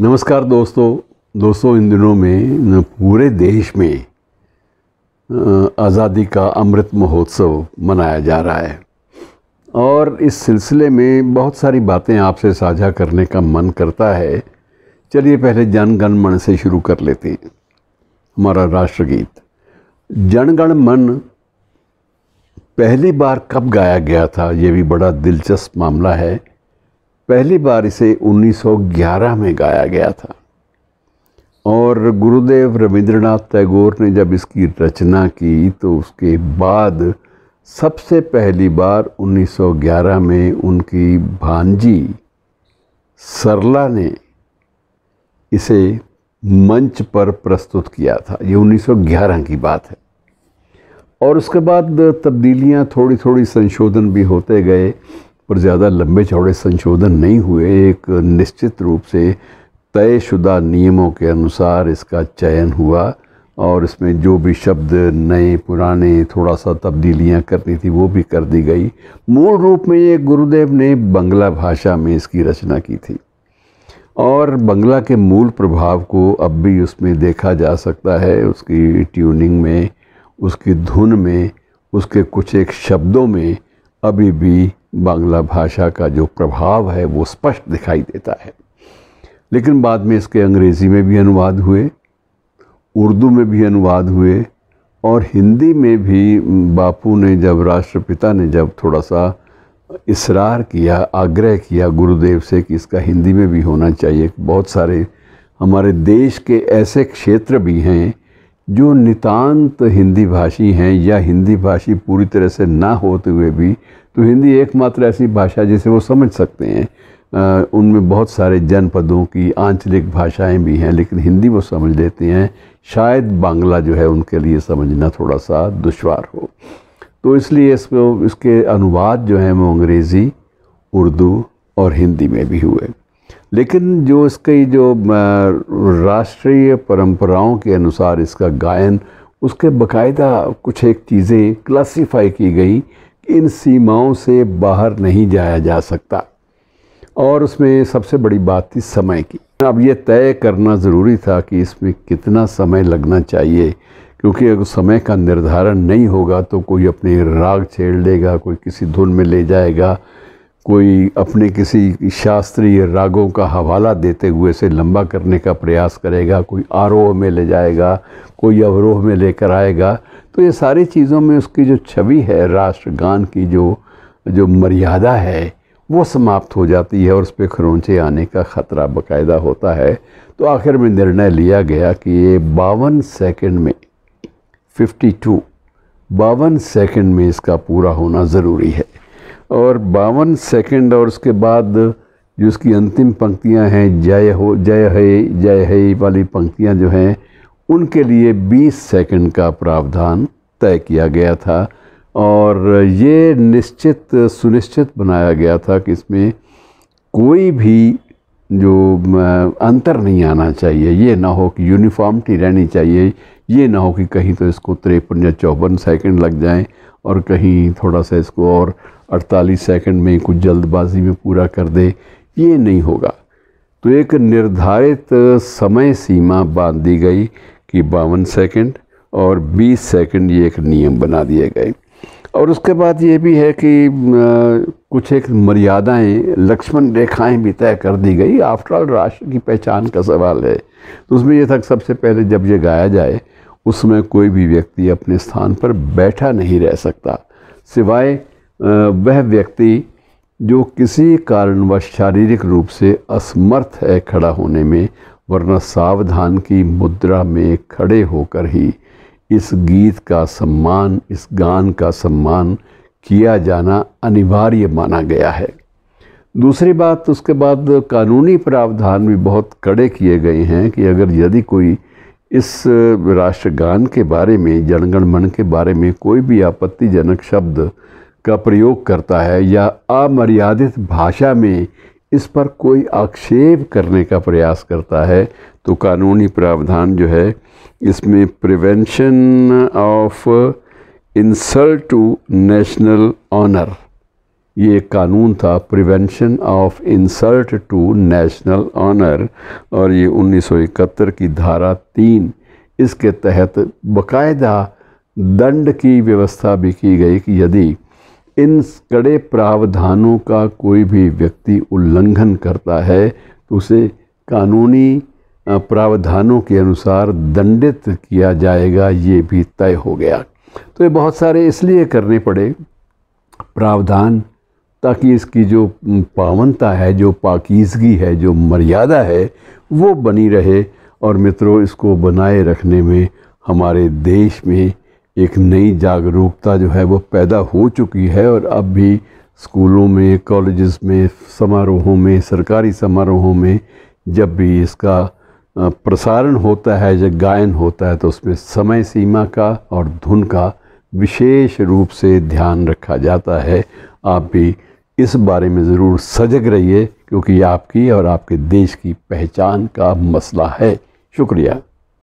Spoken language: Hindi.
नमस्कार दोस्तों दोस्तों इन दिनों में पूरे देश में आज़ादी का अमृत महोत्सव मनाया जा रहा है और इस सिलसिले में बहुत सारी बातें आपसे साझा करने का मन करता है चलिए पहले जन गण मन से शुरू कर लेते हैं हमारा राष्ट्रगीत जनगण मन पहली बार कब गाया गया था ये भी बड़ा दिलचस्प मामला है पहली बार इसे 1911 में गाया गया था और गुरुदेव रविंद्रनाथ टैगोर ने जब इसकी रचना की तो उसके बाद सबसे पहली बार 1911 में उनकी भांजी सरला ने इसे मंच पर प्रस्तुत किया था ये 1911 की बात है और उसके बाद तब्दीलियां थोड़ी थोड़ी संशोधन भी होते गए पर ज़्यादा लंबे चौड़े संशोधन नहीं हुए एक निश्चित रूप से तयशुदा नियमों के अनुसार इसका चयन हुआ और इसमें जो भी शब्द नए पुराने थोड़ा सा तब्दीलियां करनी थी वो भी कर दी गई मूल रूप में ये गुरुदेव ने बंगला भाषा में इसकी रचना की थी और बंगला के मूल प्रभाव को अब भी उसमें देखा जा सकता है उसकी ट्यूनिंग में उसकी धुन में उसके कुछ एक शब्दों में अभी भी बांग्ला भाषा का जो प्रभाव है वो स्पष्ट दिखाई देता है लेकिन बाद में इसके अंग्रेज़ी में भी अनुवाद हुए उर्दू में भी अनुवाद हुए और हिंदी में भी बापू ने जब राष्ट्रपिता ने जब थोड़ा सा इसरार किया आग्रह किया गुरुदेव से कि इसका हिंदी में भी होना चाहिए बहुत सारे हमारे देश के ऐसे क्षेत्र भी हैं जो नितांत हिंदी भाषी हैं या हिंदी भाषी पूरी तरह से ना होते हुए भी तो हिंदी एकमात्र ऐसी भाषा जिसे वो समझ सकते हैं उनमें बहुत सारे जनपदों की आंचलिक भाषाएं भी हैं लेकिन हिंदी वो समझ लेते हैं शायद बांग्ला जो है उनके लिए समझना थोड़ा सा दुशवार हो तो इसलिए इसको इसके अनुवाद जो हैं वो अंग्रेज़ी उर्दू और हिंदी में भी हुए लेकिन जो इसकी जो राष्ट्रीय परंपराओं के अनुसार इसका गायन उसके बकायदा कुछ एक चीज़ें क्लासिफाई की गई कि इन सीमाओं से बाहर नहीं जाया जा सकता और उसमें सबसे बड़ी बात थी समय की अब ये तय करना ज़रूरी था कि इसमें कितना समय लगना चाहिए क्योंकि अगर समय का निर्धारण नहीं होगा तो कोई अपने राग छेड़ लेगा कोई किसी धुन में ले जाएगा कोई अपने किसी शास्त्रीय रागों का हवाला देते हुए से लंबा करने का प्रयास करेगा कोई आरोह में ले जाएगा कोई अवरोह में लेकर आएगा तो ये सारी चीज़ों में उसकी जो छवि है राष्ट्रगान की जो जो मर्यादा है वो समाप्त हो जाती है और उस पर खरोंचे आने का ख़तरा बाकायदा होता है तो आखिर में निर्णय लिया गया कि ये बावन सेकेंड में फिफ्टी टू बावन सेकेंड में इसका पूरा होना ज़रूरी है और बावन सेकंड और उसके बाद जो उसकी अंतिम पंक्तियां हैं जय हो जय है जय है वाली पंक्तियां जो हैं उनके लिए 20 सेकंड का प्रावधान तय किया गया था और ये निश्चित सुनिश्चित बनाया गया था कि इसमें कोई भी जो अंतर नहीं आना चाहिए ये ना हो कि यूनिफॉर्मिटी रहनी चाहिए ये ना हो कि कहीं तो इसको तिरपन या चौवन सेकेंड लग जाएँ और कहीं थोड़ा सा इसको और 48 सेकंड में कुछ जल्दबाजी में पूरा कर दे ये नहीं होगा तो एक निर्धारित समय सीमा बांध दी गई कि बावन सेकंड और 20 सेकंड ये एक नियम बना दिए गए और उसके बाद ये भी है कि कुछ एक मर्यादाएं लक्ष्मण रेखाएं भी तय कर दी गई आफ्टरऑल राष्ट्र की पहचान का सवाल है तो उसमें ये था सबसे पहले जब ये गाया जाए उसमें कोई भी व्यक्ति अपने स्थान पर बैठा नहीं रह सकता सिवाय वह व्यक्ति जो किसी कारणवश शारीरिक रूप से असमर्थ है खड़ा होने में वरना सावधान की मुद्रा में खड़े होकर ही इस गीत का सम्मान इस गान का सम्मान किया जाना अनिवार्य माना गया है दूसरी बात उसके बाद कानूनी प्रावधान भी बहुत कड़े किए गए हैं कि अगर यदि कोई इस राष्ट्रगान के बारे में जनगणमन के बारे में कोई भी आपत्तिजनक शब्द का प्रयोग करता है या अमर्यादित भाषा में इस पर कोई आक्षेप करने का प्रयास करता है तो कानूनी प्रावधान जो है इसमें prevention of insult to national honour ये कानून था prevention of insult to national honour और ये 1971 की धारा तीन इसके तहत बकायदा दंड की व्यवस्था भी की गई कि यदि इन कड़े प्रावधानों का कोई भी व्यक्ति उल्लंघन करता है तो उसे कानूनी प्रावधानों के अनुसार दंडित किया जाएगा ये भी तय हो गया तो ये बहुत सारे इसलिए करने पड़े प्रावधान ताकि इसकी जो पावनता है जो पाकिजगी है जो मर्यादा है वो बनी रहे और मित्रों इसको बनाए रखने में हमारे देश में एक नई जागरूकता जो है वो पैदा हो चुकी है और अब भी स्कूलों में कॉलेज़ में समारोहों में सरकारी समारोहों में जब भी इसका प्रसारण होता है या गायन होता है तो उसमें समय सीमा का और धुन का विशेष रूप से ध्यान रखा जाता है आप भी इस बारे में ज़रूर सजग रहिए क्योंकि आपकी और आपके देश की पहचान का मसला है शुक्रिया